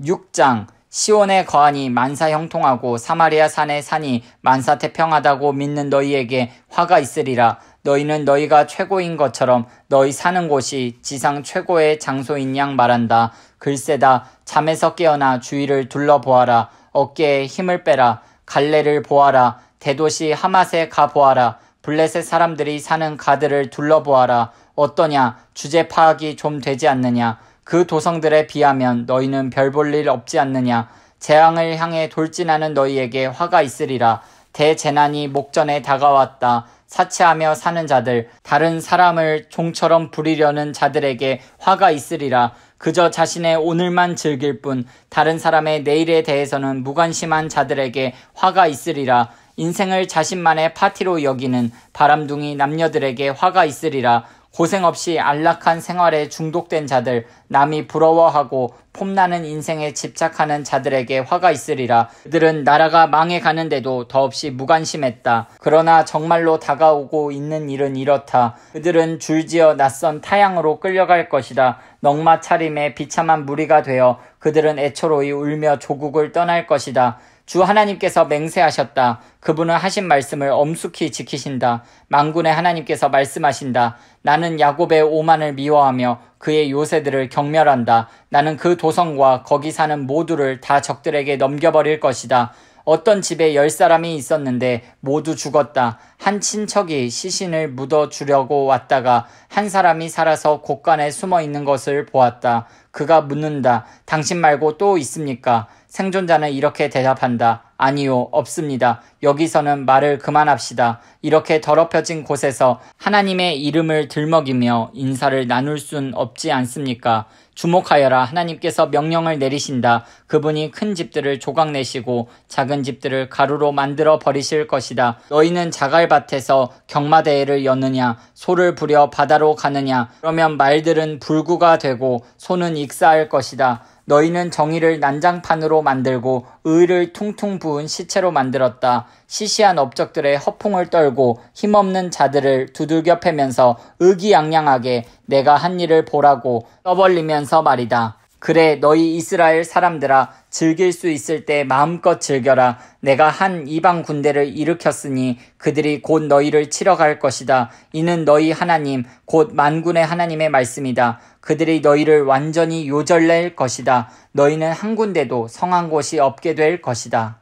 6장 시온의 거하니 만사 형통하고 사마리아 산의 산이 만사 태평하다고 믿는 너희에게 화가 있으리라 너희는 너희가 최고인 것처럼 너희 사는 곳이 지상 최고의 장소인 양 말한다 글쎄다 잠에서 깨어나 주위를 둘러보아라 어깨에 힘을 빼라 갈래를 보아라 대도시 하맛에 가 보아라 블레셋 사람들이 사는 가드를 둘러보아라 어떠냐 주제 파악이 좀 되지 않느냐 그 도성들에 비하면 너희는 별 볼 일 없지 않느냐 재앙을 향해 돌진하는 너희에게 화가 있으리라 대재난이 목전에 다가왔다 사치하며 사는 자들 다른 사람을 종처럼 부리려는 자들에게 화가 있으리라 그저 자신의 오늘만 즐길 뿐 다른 사람의 내일에 대해서는 무관심한 자들에게 화가 있으리라 인생을 자신만의 파티로 여기는 바람둥이 남녀들에게 화가 있으리라 고생 없이 안락한 생활에 중독된 자들, 남이 부러워하고 폼나는 인생에 집착하는 자들에게 화가 있으리라. 그들은 나라가 망해가는데도 더없이 무관심했다. 그러나 정말로 다가오고 있는 일은 이렇다. 그들은 줄지어 낯선 타향으로 끌려갈 것이다. 넉마 차림에 비참한 무리가 되어 그들은 애초로이 울며 조국을 떠날 것이다. 주 하나님께서 맹세하셨다. 그분은 하신 말씀을 엄숙히 지키신다. 망군의 하나님께서 말씀하신다. 나는 야곱의 오만을 미워하며 그의 요새들을 경멸한다. 나는 그 도성과 거기 사는 모두를 다 적들에게 넘겨버릴 것이다. 어떤 집에 열 사람이 있었는데 모두 죽었다. 한 친척이 시신을 묻어 주려고 왔다가 한 사람이 살아서 곳간에 숨어 있는 것을 보았다. 그가 묻는다. 당신 말고 또 있습니까? 생존자는 이렇게 대답한다. 아니요, 없습니다. 여기서는 말을 그만합시다. 이렇게 더럽혀진 곳에서 하나님의 이름을 들먹이며 인사를 나눌 순 없지 않습니까? 주목하여라. 하나님께서 명령을 내리신다. 그분이 큰 집들을 조각내시고 작은 집들을 가루로 만들어 버리실 것이다. 너희는 자갈밭에서 경마대회를 여느냐, 소를 부려 바다로 가느냐. 그러면 말들은 불구가 되고 소는 익사할 것이다. 너희는 정의를 난장판으로 만들고 의를 퉁퉁 부 부은 시체로 만들었다. 시시한 업적들의 허풍을 떨고 힘없는 자들을 두들겨 패면서 의기양양하게 내가 한 일을 보라고 떠벌리면서 말이다. 그래 너희 이스라엘 사람들아 즐길 수 있을 때 마음껏 즐겨라 내가 한 이방 군대를 일으켰으니 그들이 곧 너희를 치러 갈 것이다 이는 너희 하나님 곧 만군의 하나님의 말씀이다 그들이 너희를 완전히 요절낼 것이다 너희는 한 군데도 성한 곳이 없게 될 것이다